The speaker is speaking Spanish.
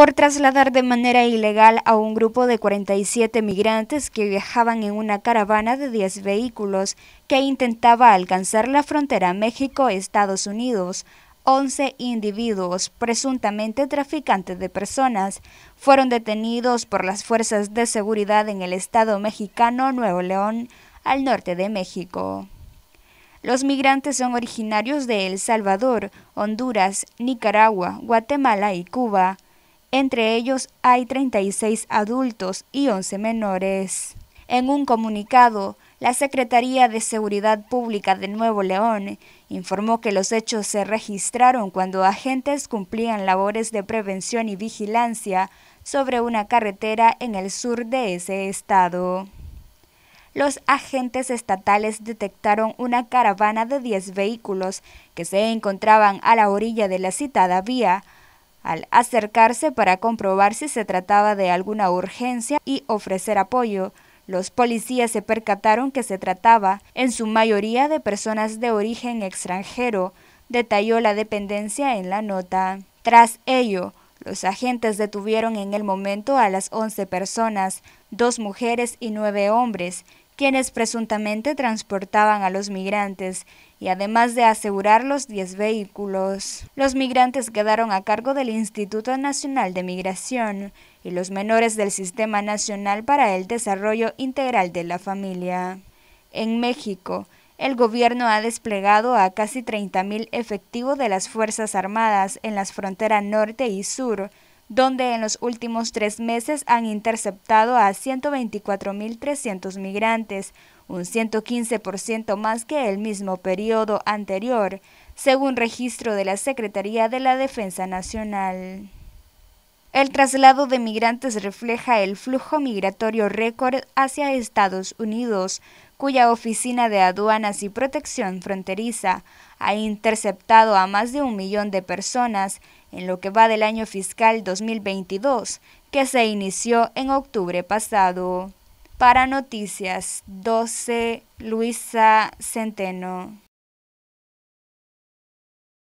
por trasladar de manera ilegal a un grupo de 47 migrantes que viajaban en una caravana de 10 vehículos que intentaba alcanzar la frontera México-Estados Unidos. 11 individuos, presuntamente traficantes de personas, fueron detenidos por las fuerzas de seguridad en el estado mexicano Nuevo León, al norte de México. Los migrantes son originarios de El Salvador, Honduras, Nicaragua, Guatemala y Cuba. Entre ellos hay 36 adultos y 11 menores. En un comunicado, la Secretaría de Seguridad Pública de Nuevo León informó que los hechos se registraron cuando agentes cumplían labores de prevención y vigilancia sobre una carretera en el sur de ese estado. Los agentes estatales detectaron una caravana de 10 vehículos que se encontraban a la orilla de la citada vía, al acercarse para comprobar si se trataba de alguna urgencia y ofrecer apoyo. Los policías se percataron que se trataba, en su mayoría, de personas de origen extranjero, detalló la dependencia en la nota. Tras ello, los agentes detuvieron en el momento a las 11 personas, dos mujeres y nueve hombres, quienes presuntamente transportaban a los migrantes y además de asegurar los 10 vehículos. Los migrantes quedaron a cargo del Instituto Nacional de Migración y los menores del Sistema Nacional para el Desarrollo Integral de la Familia. En México, el gobierno ha desplegado a casi 30.000 efectivos de las Fuerzas Armadas en las fronteras norte y sur, donde en los últimos tres meses han interceptado a 124.300 migrantes, un 115% más que el mismo periodo anterior, según registro de la Secretaría de la Defensa Nacional. El traslado de migrantes refleja el flujo migratorio récord hacia Estados Unidos, cuya Oficina de Aduanas y Protección Fronteriza ha interceptado a más de un millón de personas en lo que va del año fiscal 2022, que se inició en octubre pasado. Para Noticias 12, Luisa Centeno.